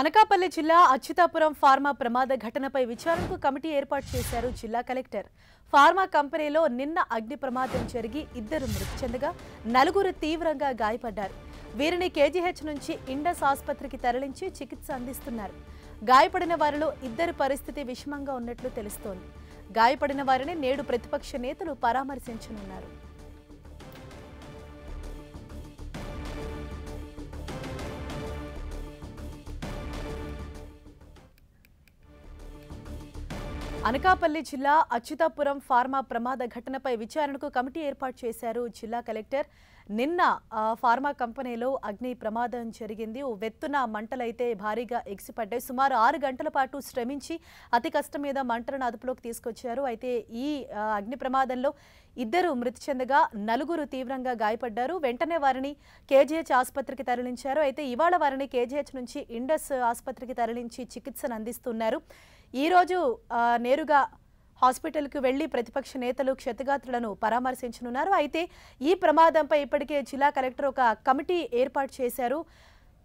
అనకాపల్లి జిల్లా అచ్యుతాపురం ఫార్మా ప్రమాద ఘటనపై విచారణకు కమిటీ ఏర్పాటు చేశారు జిల్లా కలెక్టర్ ఫార్మా కంపెనీలో నిన్న అగ్ని ప్రమాదం జరిగి ఇద్దరు మృతి చెందగా నలుగురు తీవ్రంగా గాయపడ్డారు వీరిని కేజీహెచ్ నుంచి ఇండస్ ఆసుపత్రికి తరలించి చికిత్స అందిస్తున్నారు గాయపడిన వారిలో ఇద్దరి పరిస్థితి విషమంగా ఉన్నట్లు తెలుస్తోంది గాయపడిన వారిని నేడు ప్రతిపక్ష నేతలు పరామర్శించనున్నారు అనకాపల్లి జిల్లా అచ్యుతాపురం ఫార్మా ప్రమాద ఘటనపై విచారణకు కమిటీ ఏర్పాటు చేశారు జిల్లా కలెక్టర్ నిన్న ఫార్మా కంపెనీలో అగ్ని ప్రమాదం జరిగింది వెత్తున మంటలైతే భారీగా ఎగిసిపడ్డాయి సుమారు ఆరు గంటల పాటు శ్రమించి అతి కష్టం మీద మంటలను అదుపులోకి తీసుకొచ్చారు అయితే ఈ అగ్ని ప్రమాదంలో ఇద్దరు మృతి చెందగా నలుగురు తీవ్రంగా గాయపడ్డారు వెంటనే వారిని కేజీహెచ్ ఆసుపత్రికి తరలించారు అయితే ఇవాళ వారిని కేజీహెచ్ నుంచి ఇండస్ ఆసుపత్రికి తరలించి చికిత్సను అందిస్తున్నారు ఈరోజు నేరుగా హాస్పిటల్కు వెళ్లి ప్రతిపక్ష నేతలు క్షతగాత్రులను పరామర్శించనున్నారు అయితే ఈ ప్రమాదంపై ఇప్పటికే జిల్లా కలెక్టర్ ఒక కమిటీ ఏర్పాటు చేశారు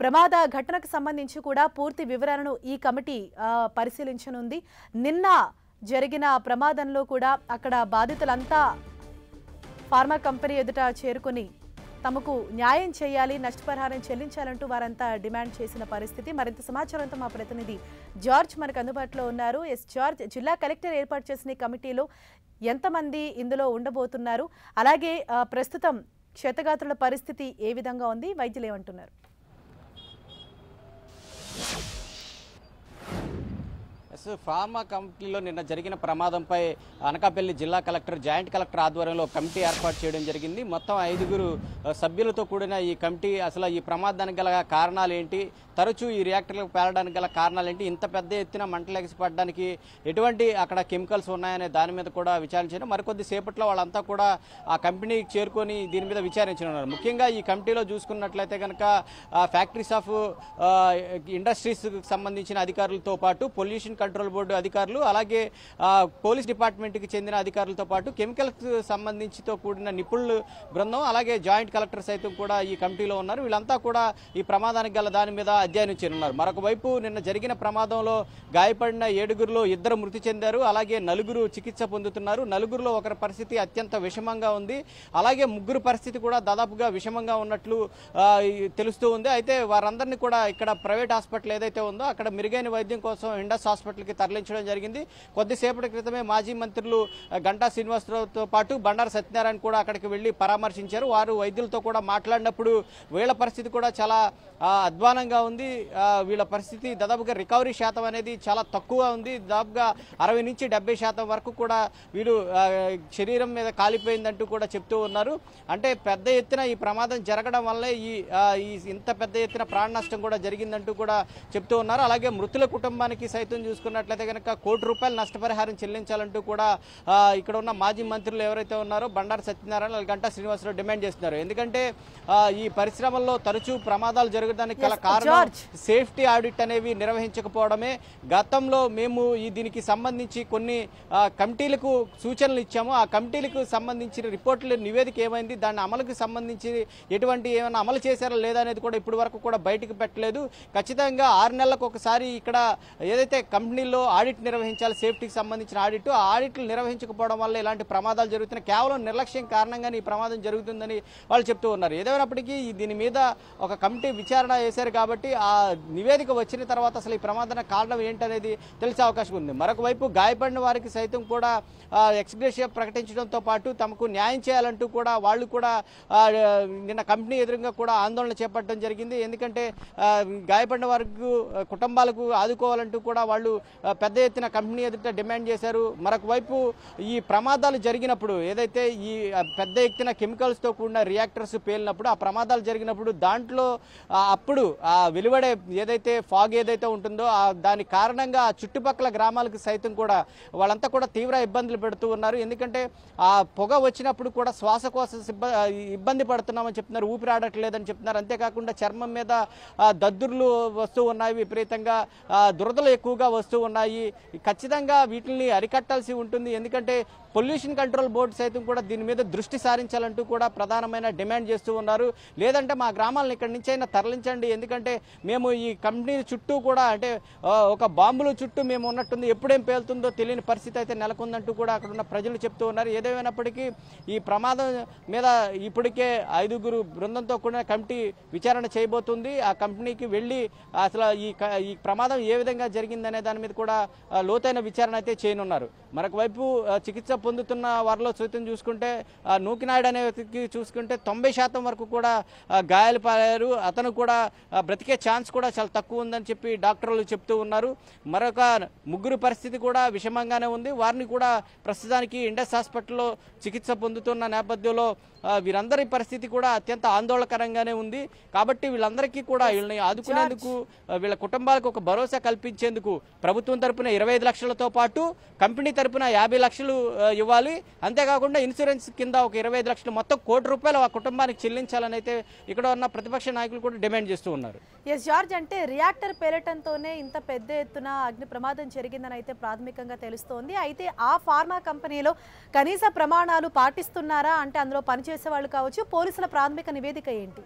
ప్రమాద ఘటనకు సంబంధించి కూడా పూర్తి వివరాలను ఈ కమిటీ పరిశీలించనుంది నిన్న జరిగిన ప్రమాదంలో కూడా అక్కడ బాధితులంతా ఫార్మా కంపెనీ ఎదుట చేరుకుని తమకు న్యాయం చేయాలి నష్టపరిహారం చెల్లించాలంటూ వారంతా డిమాండ్ చేసిన పరిస్థితి మరింత సమాచారంతో మా ప్రతినిధి జార్జ్ మనకు అందుబాటులో ఉన్నారు ఎస్ జార్జ్ జిల్లా కలెక్టర్ ఏర్పాటు చేసిన కమిటీలో ఎంతమంది ఇందులో ఉండబోతున్నారు అలాగే ప్రస్తుతం క్షతగాత్రుల పరిస్థితి ఏ విధంగా ఉంది వైద్యులు ఏమంటున్నారు ఫార్మా కంపెనీలో నిన్న జరిగిన ప్రమాదంపై అనకాపల్లి జిల్లా కలెక్టర్ జాయింట్ కలెక్టర్ ఆధ్వర్యంలో కమిటీ ఏర్పాటు చేయడం జరిగింది మొత్తం ఐదుగురు సభ్యులతో కూడిన ఈ కమిటీ అసలు ఈ ప్రమాదానికి గల కారణాలు ఏంటి తరచూ ఈ రియాక్టర్లకు పేలడానికి గల కారణాలు ఏంటి ఇంత పెద్ద ఎత్తున మంటలు ఎగిసిపడడానికి ఎటువంటి అక్కడ కెమికల్స్ ఉన్నాయనే దాని మీద కూడా విచారించారు మరికొద్ది సేపట్లో వాళ్ళంతా కూడా ఆ కంపెనీకి చేరుకొని దీని మీద విచారించనున్నారు ముఖ్యంగా ఈ కమిటీలో చూసుకున్నట్లయితే కనుక ఫ్యాక్టరీస్ ఆఫ్ ఇండస్ట్రీస్కి సంబంధించిన అధికారులతో పాటు పొల్యూషన్ కంట్రోల్ బోర్డు అధికారులు అలాగే పోలీస్ డిపార్ట్మెంట్కి చెందిన అధికారులతో పాటు కెమికల్స్ సంబంధించితో కూడిన నిపుణులు బృందం అలాగే జాయింట్ కలెక్టర్ సైతం కూడా ఈ కమిటీలో ఉన్నారు వీళ్ళంతా కూడా ఈ ప్రమాదానికి గల దాని మీద అధ్యయనం చేయనున్నారు మరొక వైపు నిన్న జరిగిన ప్రమాదంలో గాయపడిన ఏడుగురులో ఇద్దరు మృతి చెందారు అలాగే నలుగురు చికిత్స పొందుతున్నారు నలుగురులో ఒకరి పరిస్థితి అత్యంత విషమంగా ఉంది అలాగే ముగ్గురు పరిస్థితి కూడా దాదాపుగా విషమంగా ఉన్నట్లు తెలుస్తూ ఉంది అయితే వారందరినీ కూడా ఇక్కడ ప్రైవేట్ హాస్పిటల్ ఏదైతే ఉందో అక్కడ మెరుగైన వైద్యం కోసం ఇండస్ హాస్పిటల్ హాస్పిటల్కి తరలించడం జరిగింది కొద్దిసేపటి క్రితమే మాజీ మంత్రులు గంటా శ్రీనివాసరావుతో పాటు బండారు సత్యనారాయణ కూడా అక్కడికి వెళ్ళి పరామర్శించారు వారు వైద్యులతో కూడా మాట్లాడినప్పుడు వీళ్ళ పరిస్థితి కూడా చాలా అధ్వానంగా ఉంది వీళ్ళ పరిస్థితి దాదాపుగా రికవరీ శాతం అనేది చాలా తక్కువగా ఉంది దాదాపుగా అరవై నుంచి డెబ్బై శాతం వరకు కూడా వీళ్ళు శరీరం మీద కాలిపోయిందంటూ కూడా చెప్తూ ఉన్నారు అంటే పెద్ద ఎత్తున ఈ ప్రమాదం జరగడం వల్లే ఈ ఇంత పెద్ద ఎత్తున ప్రాణ నష్టం కూడా జరిగిందంటూ కూడా చెప్తూ ఉన్నారు అలాగే మృతుల కుటుంబానికి సైతం చూసుకుంటే తీసుకున్నట్లయితే కనుక కోటి రూపాయలు నష్టపరిహారం చెల్లించాలంటూ కూడా ఇక్కడ ఉన్న మాజీ మంత్రులు ఎవరైతే ఉన్నారో బండారు సత్యనారాయణ గంటా శ్రీనివాసరావు డిమాండ్ చేస్తున్నారు ఎందుకంటే ఈ పరిశ్రమల్లో తరచూ ప్రమాదాలు జరగడానికి గల కారణం సేఫ్టీ ఆడిట్ అనేవి నిర్వహించకపోవడమే గతంలో మేము ఈ దీనికి సంబంధించి కొన్ని కమిటీలకు సూచనలు ఇచ్చాము ఆ కమిటీలకు సంబంధించిన రిపోర్టులు నివేదిక ఏమైంది దాని అమలుకు సంబంధించి ఎటువంటి ఏమైనా అమలు చేశారా లేదా అనేది కూడా ఇప్పటి వరకు కూడా బయటకు పెట్టలేదు ఖచ్చితంగా ఆరు నెలలకు ఒకసారి ఇక్కడ ఏదైతే కమిటీ కంపెనీలో ఆడిట్ నిర్వహించాలి సేఫ్టీకి సంబంధించిన ఆడిట్ ఆ ఆడిట్లు నిర్వహించకపోవడం వల్ల ఇలాంటి ప్రమాదాలు జరుగుతున్నాయి కేవలం నిర్లక్ష్యం కారణంగానే ఈ ప్రమాదం జరుగుతుందని వాళ్ళు చెప్తూ ఉన్నారు ఏదైనప్పటికీ దీని మీద ఒక కమిటీ విచారణ చేశారు కాబట్టి ఆ నివేదిక వచ్చిన తర్వాత అసలు ఈ ప్రమాదం కారణం ఏంటనేది తెలిసే అవకాశం ఉంది మరొక వైపు గాయపడిన వారికి సైతం కూడా ఎక్స్గ్రేషియా ప్రకటించడంతో పాటు తమకు న్యాయం చేయాలంటూ కూడా వాళ్ళు కూడా నిన్న కంపెనీ ఎదురుగా కూడా ఆందోళన చేపట్టడం జరిగింది ఎందుకంటే గాయపడిన వారికి కుటుంబాలకు ఆదుకోవాలంటూ కూడా వాళ్ళు పెద్ద ఎత్తున కంపెనీ ఎదుట డిమాండ్ చేశారు మరొక వైపు ఈ ప్రమాదాలు జరిగినప్పుడు ఏదైతే ఈ పెద్ద ఎత్తున కెమికల్స్తో కూడిన రియాక్టర్స్ పేలినప్పుడు ఆ ప్రమాదాలు జరిగినప్పుడు దాంట్లో అప్పుడు ఆ వెలువడే ఏదైతే ఫాగ్ ఏదైతే ఉంటుందో ఆ దాని కారణంగా ఆ చుట్టుపక్కల గ్రామాలకు సైతం కూడా వాళ్ళంతా కూడా తీవ్ర ఇబ్బందులు పెడుతూ ఉన్నారు ఎందుకంటే ఆ పొగ వచ్చినప్పుడు కూడా శ్వాసకోశ ఇబ్బంది పడుతున్నామని చెప్తున్నారు ఊపిరాడట్లేదని చెప్తున్నారు అంతేకాకుండా చర్మం మీద దద్దుర్లు వస్తూ ఉన్నాయి విపరీతంగా దురదలు ఎక్కువగా వస్తూ వస్తూ ఉన్నాయి ఖచ్చితంగా వీటిని అరికట్టాల్సి ఉంటుంది ఎందుకంటే పొల్యూషన్ కంట్రోల్ బోర్డు సైతం కూడా దీని మీద దృష్టి సారించాలంటూ కూడా ప్రధానమైన డిమాండ్ చేస్తూ ఉన్నారు లేదంటే మా గ్రామాలను ఇక్కడి నుంచి అయినా తరలించండి ఎందుకంటే మేము ఈ కంపెనీ చుట్టూ కూడా అంటే ఒక బాంబుల చుట్టూ మేము ఉన్నట్టుంది ఎప్పుడేం పేలుతుందో తెలియని పరిస్థితి అయితే నెలకొందంటూ కూడా అక్కడ ఉన్న ప్రజలు చెప్తూ ఉన్నారు ఏదేమైనప్పటికీ ఈ ప్రమాదం మీద ఇప్పటికే ఐదుగురు బృందంతో కూడిన కమిటీ విచారణ చేయబోతుంది ఆ కంపెనీకి వెళ్ళి అసలు ఈ ఈ ప్రమాదం ఏ విధంగా జరిగిందనే దాని దాని మీద కూడా లోతైన విచారణ అయితే చేయనున్నారు మరొకవైపు చికిత్స పొందుతున్న వారిలో చూతం చూసుకుంటే నూకినాయుడు అనే వ్యక్తికి చూసుకుంటే తొంభై శాతం వరకు కూడా గాయాలు పాలారు అతను కూడా బ్రతికే ఛాన్స్ కూడా చాలా తక్కువ ఉందని చెప్పి డాక్టర్లు చెప్తూ ఉన్నారు మరొక ముగ్గురు పరిస్థితి కూడా విషమంగానే ఉంది వారిని కూడా ప్రస్తుతానికి ఇండస్ హాస్పిటల్లో చికిత్స పొందుతున్న నేపథ్యంలో వీరందరి పరిస్థితి కూడా అత్యంత ఆందోళనకరంగానే ఉంది కాబట్టి వీళ్ళందరికీ కూడా వీళ్ళని ఆదుకునేందుకు వీళ్ళ కుటుంబాలకు ఒక భరోసా కల్పించేందుకు ప్రభుత్వం తరపున ఇరవై లక్షలతో పాటు కంపెనీ తరపున యాభై లక్షలు ఇవ్వాలి అంతేకాకుండా ఇన్సూరెన్స్ కింద ఒక ఇరవై లక్షలు మొత్తం కోటి రూపాయలు ఆ కుటుంబానికి చెల్లించాలని అయితే ఇక్కడ ఉన్న ప్రతిపక్ష నాయకులు కూడా డిమాండ్ చేస్తూ ఉన్నారు ఎస్ జార్జ్ అంటే రియాక్టర్ పేలటంతోనే ఇంత పెద్ద ఎత్తున అగ్ని ప్రమాదం జరిగిందని అయితే ప్రాథమికంగా తెలుస్తోంది అయితే ఆ ఫార్మా కంపెనీలో కనీస ప్రమాణాలు పాటిస్తున్నారా అంటే అందులో పనిచేసే వాళ్ళు కావచ్చు పోలీసుల ప్రాథమిక నివేదిక ఏంటి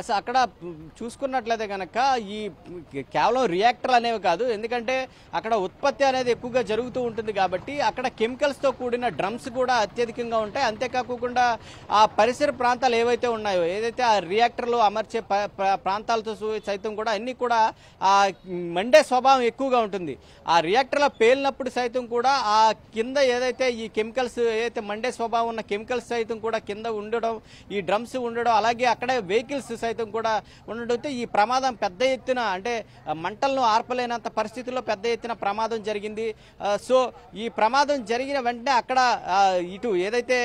అసలు అక్కడ చూసుకున్నట్లయితే కనుక ఈ కేవలం రియాక్టర్ అనేవి కాదు ఎందుకంటే అక్కడ ఉత్పత్తి అనేది ఎక్కువగా జరుగుతూ ఉంటుంది కాబట్టి అక్కడ కెమికల్స్తో కూడిన డ్రమ్స్ కూడా అత్యధికంగా ఉంటాయి అంతేకాకుండా ఆ పరిసర ప్రాంతాలు ఏవైతే ఉన్నాయో ఏదైతే ఆ రియాక్టర్లు అమర్చే ప్రాంతాలతో సైతం కూడా అన్నీ కూడా ఆ మండే స్వభావం ఎక్కువగా ఉంటుంది ఆ రియాక్టర్ల పేలినప్పుడు సైతం కూడా ఆ కింద ఏదైతే ఈ కెమికల్స్ ఏదైతే మండే స్వభావం ఉన్న కెమికల్స్ సైతం కూడా కింద ఉండడం ఈ డ్రమ్స్ ఉండడం అలాగే అక్కడే వెహికల్స్ సైతం కూడా ఉండడంతో ఈ ప్రమాదం పెద్ద ఎత్తున అంటే మంటలను ఆర్పలేనంత పరిస్థితుల్లో పెద్ద ఎత్తున ప్రమాదం జరిగింది సో ఈ ప్రమాదం జరిగిన వెంటనే అక్కడ ఇటు ఏదైతే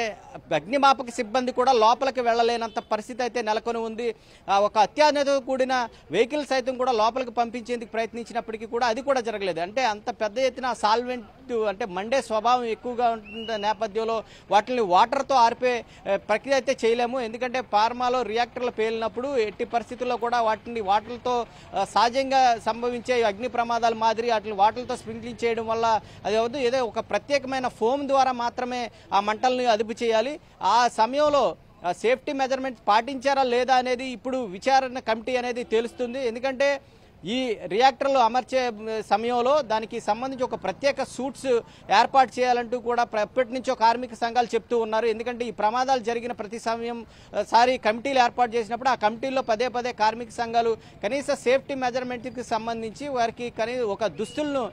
అగ్నిమాపక సిబ్బంది కూడా లోపలికి వెళ్ళలేనంత పరిస్థితి అయితే నెలకొని ఉంది ఒక అత్యాధునత కూడిన వెహికల్ సైతం కూడా లోపలికి పంపించేందుకు ప్రయత్నించినప్పటికీ కూడా అది కూడా జరగలేదు అంటే అంత పెద్ద ఎత్తున సాల్వెంట్ విద్యుత్ అంటే మండే స్వభావం ఎక్కువగా ఉంటుంది నేపథ్యంలో వాటిని వాటర్తో ఆర్పే ప్రక్రియ అయితే చేయలేము ఎందుకంటే ఫార్మాలో రియాక్టర్లు పేలినప్పుడు ఎట్టి పరిస్థితుల్లో కూడా వాటిని వాటర్తో సహజంగా సంభవించే అగ్ని ప్రమాదాల మాదిరి వాటిని వాటర్తో స్ప్రింక్లింగ్ చేయడం వల్ల అది అవద్దు ఏదో ఒక ప్రత్యేకమైన ఫోమ్ ద్వారా మాత్రమే ఆ మంటల్ని అదుపు చేయాలి ఆ సమయంలో సేఫ్టీ మెజర్మెంట్స్ పాటించారా లేదా అనేది ఇప్పుడు విచారణ కమిటీ అనేది తెలుస్తుంది ఎందుకంటే ఈ రియాక్టర్లు అమర్చే సమయంలో దానికి సంబంధించి ఒక ప్రత్యేక సూట్స్ ఏర్పాటు చేయాలంటూ కూడా ఎప్పటి నుంచో కార్మిక సంఘాలు చెప్తూ ఉన్నారు ఎందుకంటే ఈ ప్రమాదాలు జరిగిన ప్రతి సమయం సారి కమిటీలు ఏర్పాటు చేసినప్పుడు ఆ కమిటీల్లో పదే పదే కార్మిక సంఘాలు కనీస సేఫ్టీ మెజర్మెంట్కి సంబంధించి వారికి కనీ ఒక దుస్తులను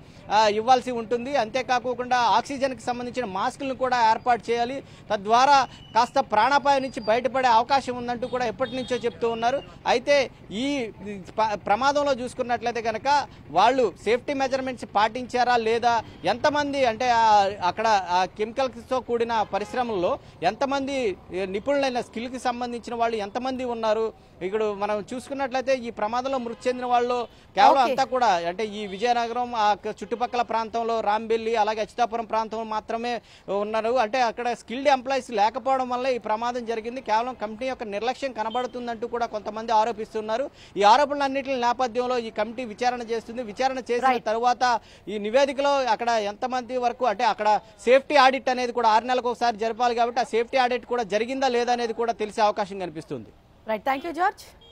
ఇవ్వాల్సి ఉంటుంది అంతేకాకుండా ఆక్సిజన్కి సంబంధించిన మాస్కులను కూడా ఏర్పాటు చేయాలి తద్వారా కాస్త ప్రాణాపాయం నుంచి బయటపడే అవకాశం ఉందంటూ కూడా ఎప్పటి నుంచో చెప్తూ ఉన్నారు అయితే ఈ ప్రమాదంలో చూసుకున్న చూసుకున్నట్లయితే కనుక వాళ్ళు సేఫ్టీ మెజర్మెంట్స్ పాటించారా లేదా ఎంతమంది అంటే అక్కడ కెమికల్స్తో కూడిన పరిశ్రమల్లో ఎంతమంది నిపుణులైన స్కిల్కి సంబంధించిన వాళ్ళు ఎంతమంది ఉన్నారు ఇక్కడ మనం చూసుకున్నట్లయితే ఈ ప్రమాదంలో మృతి చెందిన వాళ్ళు కేవలం అంతా కూడా అంటే ఈ విజయనగరం ఆ చుట్టుపక్కల ప్రాంతంలో రాంబెల్లి అలాగే అచితాపురం ప్రాంతంలో మాత్రమే ఉన్నారు అంటే అక్కడ స్కిల్డ్ ఎంప్లాయీస్ లేకపోవడం వల్ల ఈ ప్రమాదం జరిగింది కేవలం కంపెనీ యొక్క నిర్లక్ష్యం కనబడుతుందంటూ కూడా కొంతమంది ఆరోపిస్తున్నారు ఈ ఆరోపణలన్నింటి నేపథ్యంలో ఈ కమిటీ విచారణ చేస్తుంది విచారణ చేసిన తరువాత ఈ నివేదికలో అక్కడ ఎంతమంది వరకు అంటే అక్కడ సేఫ్టీ ఆడిట్ అనేది కూడా ఆరు నెలలకు ఒకసారి జరపాలి కాబట్టి ఆ సేఫ్టీ ఆడిట్ కూడా జరిగిందా లేదా అనేది కూడా తెలిసే అవకాశం కనిపిస్తుంది రైట్ థ్యాంక్ యూ జార్జ్